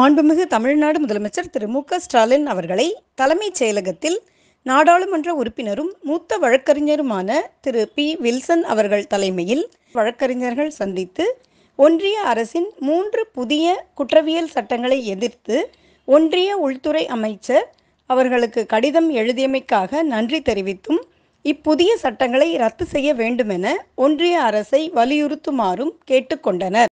மாண்புமிகு தமிழ்நாடு முதலமைச்சர் திரு மு ஸ்டாலின் அவர்களை தலைமைச் செயலகத்தில் நாடாளுமன்ற உறுப்பினரும் மூத்த வழக்கறிஞருமான திரு பி வில்சன் அவர்கள் தலைமையில் வழக்கறிஞர்கள் சந்தித்து ஒன்றிய அரசின் மூன்று புதிய குற்றவியல் சட்டங்களை எதிர்த்து ஒன்றிய உள்துறை அமைச்சர் அவர்களுக்கு கடிதம் எழுதியமைக்காக நன்றி தெரிவித்தும் இப்புதிய சட்டங்களை ரத்து செய்ய வேண்டுமென ஒன்றிய அரசை வலியுறுத்துமாறும் கேட்டுக்கொண்டனர்